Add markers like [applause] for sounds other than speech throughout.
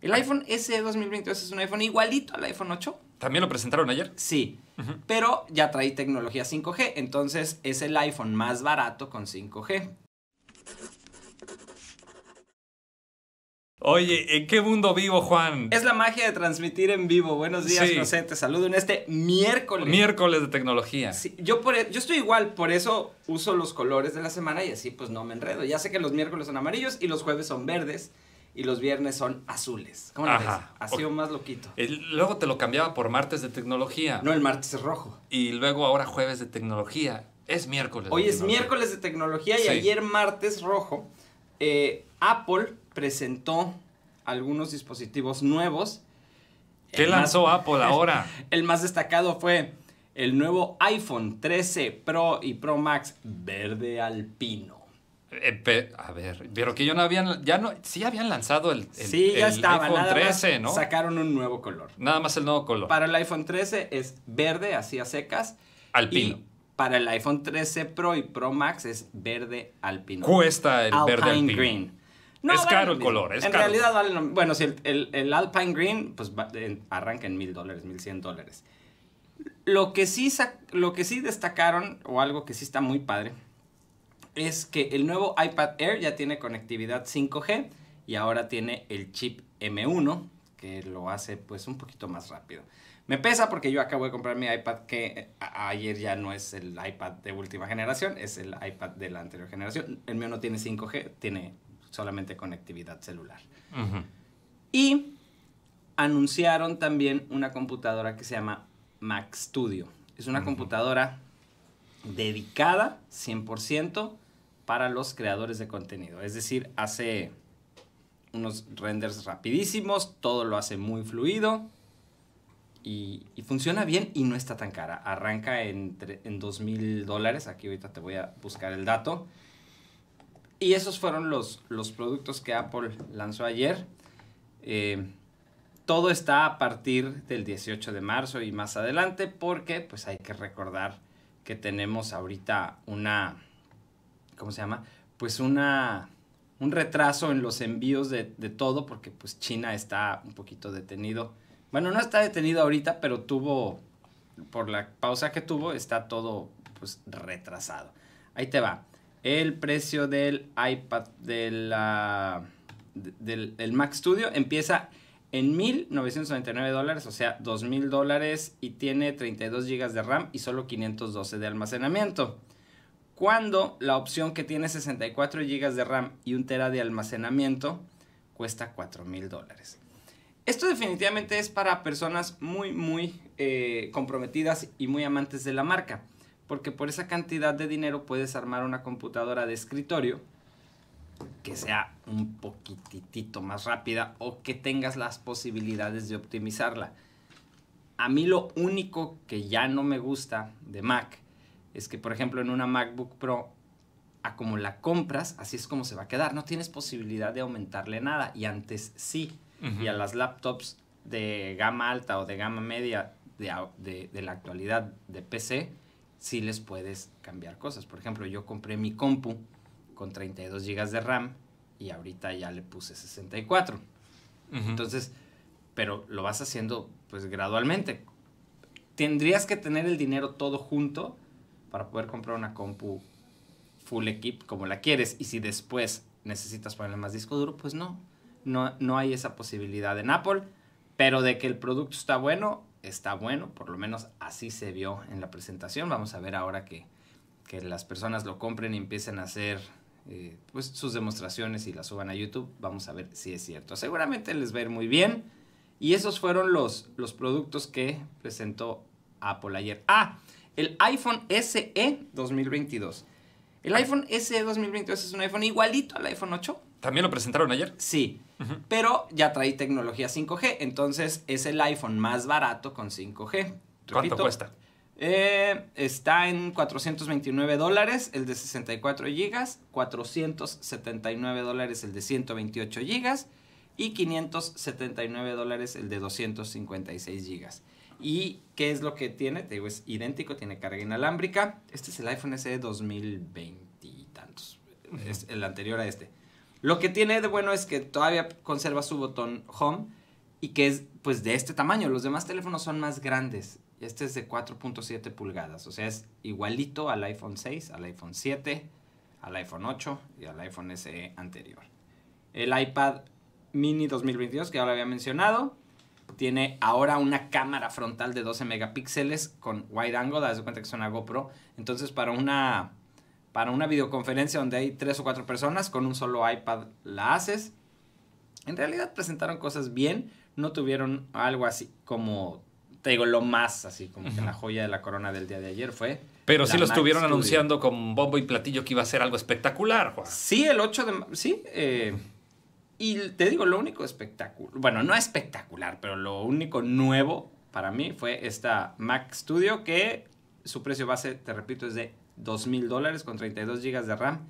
El iPhone SE 2022 es un iPhone igualito al iPhone 8. ¿También lo presentaron ayer? Sí, pero ya trae tecnología 5G, entonces es el iPhone más barato con 5G. Oye, ¿en qué mundo vivo, Juan? Es la magia de transmitir en vivo. Buenos días, José. te saludo en este miércoles. Miércoles de tecnología. Sí, yo, por, e, yo estoy igual, por eso uso los colores de la semana y así pues no me enredo. Ya sé que los miércoles son amarillos y los jueves son verdes y los viernes son azules. ¿Cómo lo ves? Ha más loquito. luego te lo cambiaba por martes de tecnología. No, el martes es rojo. Y luego ahora jueves de tecnología. Es miércoles. Hoy es miércoles de tecnología y ayer martes rojo. Eh, Apple presentó algunos dispositivos nuevos. ¿Qué lanzó Apple ahora? [laughs] El más destacado fue el nuevo iPhone 13 Pro y Pro Max verde alpino. Eh, a ver, pero que yo no habían, ya no, sí habían lanzado el, el iPhone 13, ¿no? Sacaron un nuevo color. Nada más el nuevo color. Para el iPhone 13 es verde, así a secas. Alpino. para el iPhone 13 Pro y Pro Max es verde alpino. Cuesta el verde alpino. Green. es caro el color. Es en realidad vale. Bueno, si el, el, Alpine Green, pues arranca en mil dólares, mil cien dólares. Lo que sí destacaron, o algo que sí está muy padre, es que el nuevo iPad Air ya tiene conectividad 5G y ahora tiene el chip M1 que lo hace pues un poquito más rápido. Me pesa porque yo acabo de comprar mi iPad que ayer ya no es el iPad de última generación, es el iPad de la anterior generación. El mío no tiene 5G, tiene solamente conectividad celular. Y anunciaron también una computadora que se llama Mac Studio. Es una computadora dedicada 100% para los creadores de contenido. Es decir, hace unos renders rapidísimos, todo lo hace muy fluido y, funciona bien y no está tan cara. Arranca en $2,000 dólares, aquí ahorita te voy a buscar el dato. Y esos fueron los, los productos que Apple lanzó ayer. Eh, todo está a partir del 18 de marzo y más adelante porque pues hay que recordar que tenemos ahorita una, ¿cómo se llama? Pues una, un retraso en los envíos de, todo, porque pues China está un poquito detenido. Bueno, no está detenido ahorita, pero tuvo, por la pausa que tuvo, está todo pues retrasado. Ahí te va. El precio del iPad del, del Mac Studio empieza en 1.999 dólares, o sea, 2.000 dólares y tiene 32 GB de RAM y solo 512 de almacenamiento. Cuando la opción que tiene 64 GB de RAM y un TB de almacenamiento cuesta 4.000 dólares. Esto definitivamente es para personas muy, muy eh, comprometidas y muy amantes de la marca, porque por esa cantidad de dinero puedes armar una computadora de escritorio que sea un poquitito más rápida o que tengas las posibilidades de optimizarla. A mí lo único que ya no me gusta de Mac es que, por ejemplo, en una MacBook Pro, a como la compras, así es como se va a quedar. No tienes posibilidad de aumentarle nada y antes sí. Y a las laptops de gama alta o de gama media de, de la actualidad de PC, sí les puedes cambiar cosas. Por ejemplo, yo compré mi compu con 32 GB de RAM y ahorita ya le puse 64. Entonces, pero lo vas haciendo pues gradualmente. Tendrías que tener el dinero todo junto para poder comprar una compu full equip como la quieres y si después necesitas ponerle más disco duro, pues no, no, no hay esa posibilidad en Apple, pero de que el producto está bueno, está bueno, por lo menos así se vio en la presentación. Vamos a ver ahora que, que las personas lo compren y empiecen a hacer eh, pues sus demostraciones y las suban a YouTube. Vamos a ver si es cierto. Seguramente les va a muy bien. Y esos fueron los, los productos que presentó Apple ayer. Ah, el iPhone SE 2022. El iPhone SE 2022 es un iPhone igualito al iPhone 8. ¿También lo presentaron ayer? Sí, pero ya trae tecnología 5G, entonces es el iPhone más barato con 5G. ¿Cuánto cuesta? Eh, está en 429 dólares el de 64 GB, 479 dólares el de 128 GB y 579 dólares el de 256 GB. ¿Y qué es lo que tiene? Te digo, es idéntico, tiene carga inalámbrica. Este es el iPhone SE 2020 y tantos. Es el anterior a este. Lo que tiene de bueno es que todavía conserva su botón Home y que es pues de este tamaño. Los demás teléfonos son más grandes. Este es de 4.7 pulgadas, o sea, es igualito al iPhone 6, al iPhone 7, al iPhone 8 y al iPhone SE anterior. El iPad mini 2022, que ahora había mencionado, tiene ahora una cámara frontal de 12 megapíxeles con wide angle, das cuenta que es una GoPro. Entonces, para una, para una videoconferencia donde hay tres o 4 personas, con un solo iPad la haces. En realidad presentaron cosas bien no tuvieron algo así como, te digo, lo más así, como que la joya de la corona del día de ayer fue. Pero sí lo estuvieron anunciando con bombo y platillo que iba a ser algo espectacular, Juan. Sí, el 8 de... Sí, eh, y te digo, lo único espectacular, bueno, no espectacular, pero lo único nuevo para mí fue esta Mac Studio que su precio base, te repito, es de 2.000 dólares con 32 GB de RAM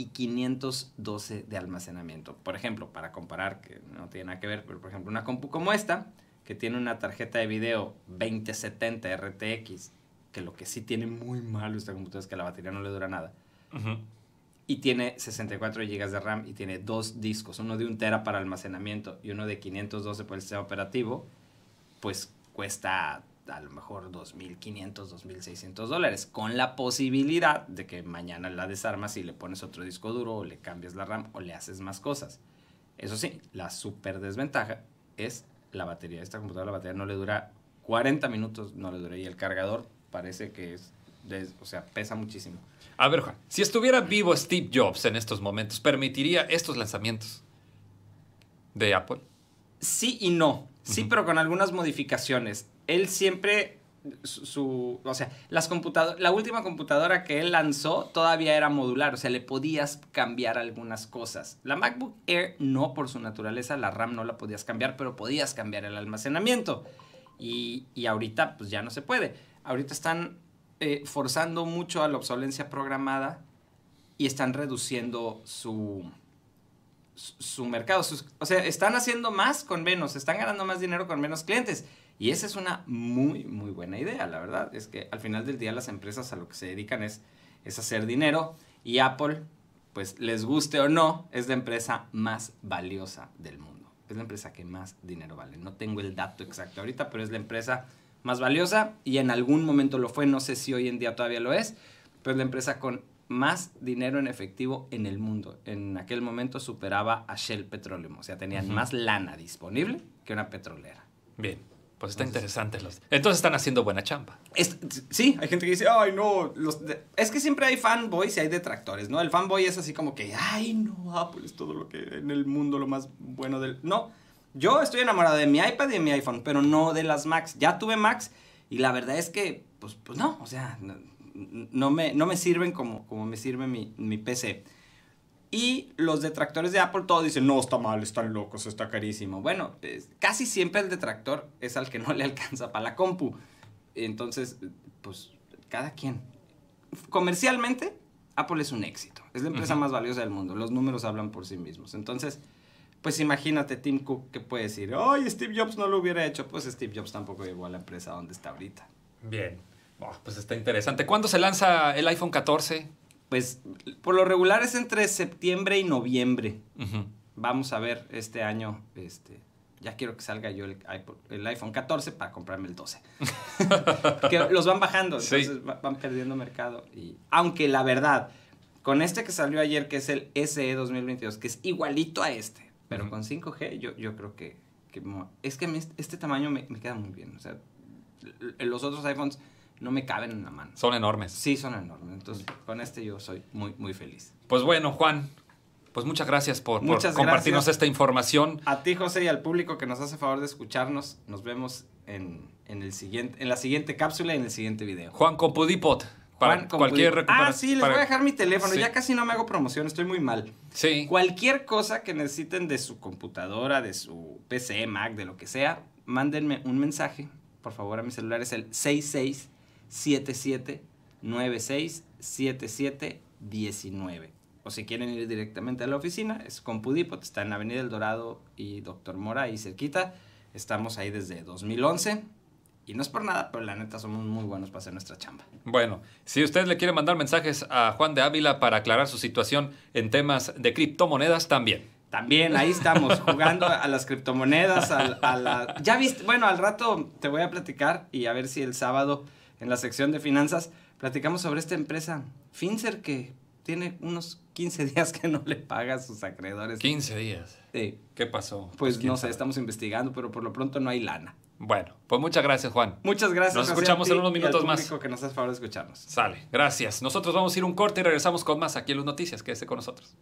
y 512 de almacenamiento. Por ejemplo, para comparar, que no tiene nada que ver, pero por ejemplo una compu como esta, que tiene una tarjeta de video 2070 RTX, que lo que sí tiene muy malo esta computadora es que la batería no le dura nada. Y tiene 64 GB de RAM y tiene dos discos, uno de un tera para almacenamiento y uno de 512 para el sistema operativo, pues cuesta a lo mejor 2.500, 2.600 dólares, con la posibilidad de que mañana la desarmas y le pones otro disco duro o le cambias la RAM o le haces más cosas. Eso sí, la super desventaja es la batería. Esta computadora, la batería no le dura 40 minutos, no le dura y el cargador parece que es, o sea, pesa muchísimo. A ver, Juan, si estuviera vivo Steve Jobs en estos momentos, ¿permitiría estos lanzamientos de Apple? Sí y no. Sí, pero con algunas modificaciones él siempre su, o sea, las la última computadora que él lanzó todavía era modular, o sea, le podías cambiar algunas cosas. La MacBook Air no por su naturaleza, la RAM no la podías cambiar, pero podías cambiar el almacenamiento. Y, ahorita pues ya no se puede. Ahorita están eh, forzando mucho a la obsolencia programada y están reduciendo su, su, mercado. o sea, están haciendo más con menos, están ganando más dinero con menos clientes. Y esa es una muy, muy buena idea, la verdad. Es que al final del día las empresas a lo que se dedican es, es hacer dinero y Apple, pues les guste o no, es la empresa más valiosa del mundo. Es la empresa que más dinero vale. No tengo el dato exacto ahorita, pero es la empresa más valiosa y en algún momento lo fue, no sé si hoy en día todavía lo es, pero es la empresa con más dinero en efectivo en el mundo. En aquel momento superaba a Shell Petroleum, o sea, tenían más lana disponible que una petrolera. Bien. Pues está interesante. Los... Entonces están haciendo buena chamba. Es, sí, hay gente que dice, ay, no. Es que siempre hay fanboys y hay detractores, ¿no? El fanboy es así como que, ay, no, Apple es todo lo que en el mundo lo más bueno del. No, yo estoy enamorado de mi iPad y de mi iPhone, pero no de las Macs. Ya tuve Macs y la verdad es que, pues, pues no, o sea, no, me, no me sirven como, como me sirve mi, mi PC. Y los detractores de Apple todos dicen, no, está mal, están locos, está carísimo. Bueno, casi siempre el detractor es al que no le alcanza para la compu. Entonces, pues cada quien. Comercialmente, Apple es un éxito. Es la empresa más valiosa del mundo. Los números hablan por sí mismos. Entonces, pues imagínate Tim Cook que puede decir, ¡ay, Steve Jobs no lo hubiera hecho! Pues Steve Jobs tampoco llegó a la empresa donde está ahorita. Bien. pues está interesante. ¿Cuándo se lanza el iPhone 14? pues por lo regular es entre septiembre y noviembre. Vamos a ver este año, este, ya quiero que salga yo el, iPhone 14 para comprarme el 12. [laughs] Que los van bajando, entonces van perdiendo mercado. Y, aunque la verdad, con este que salió ayer, que es el SE 2022, que es igualito a este, pero con 5G, yo, yo creo que, que, Es que este tamaño me, me queda muy bien. O sea, los otros iPhones no me caben en la mano. Son enormes. Sí, son enormes. Entonces, mm. con este yo soy muy, muy feliz. Pues bueno, Juan, pues muchas gracias por, compartirnos esta información. A ti, José, y al público que nos hace favor de escucharnos. Nos vemos en, el siguiente, en la siguiente cápsula y en el siguiente video. Juan Compudipot. Para cualquier ah, recuperación. Ah, sí, les voy a dejar mi teléfono. Ya casi no me hago promoción, estoy muy mal. Sí. Cualquier cosa que necesiten de su computadora, de su PC, Mac, de lo que sea, mándenme un mensaje, por favor, a mi celular. Es el 66 7796 19 O si quieren ir directamente a la oficina, es con Pudipot, está en Avenida El Dorado y Doctor Mora, ahí cerquita. Estamos ahí desde 2011. Y no es por nada, pero la neta somos muy buenos para hacer nuestra chamba. Bueno, si ustedes le quieren mandar mensajes a Juan de Ávila para aclarar su situación en temas de criptomonedas, también. También, ahí estamos, [laughs] jugando a las criptomonedas, a, Ya viste, bueno, al rato te voy a platicar y a ver si el sábado en la sección de finanzas, platicamos sobre esta empresa, Fincer, que tiene unos 15 [laughs] días que no le paga a sus acreedores. 15 días. Sí. ¿Qué pasó? Pues, pues no sé, estamos investigando, pero por lo pronto no hay lana. Bueno, pues muchas gracias, Juan. Muchas gracias. Nos escuchamos en unos minutos y más. que nos hace favor de escucharnos. Sale, gracias. Nosotros vamos a ir un corte y regresamos con más aquí en los noticias. Quédese con nosotros.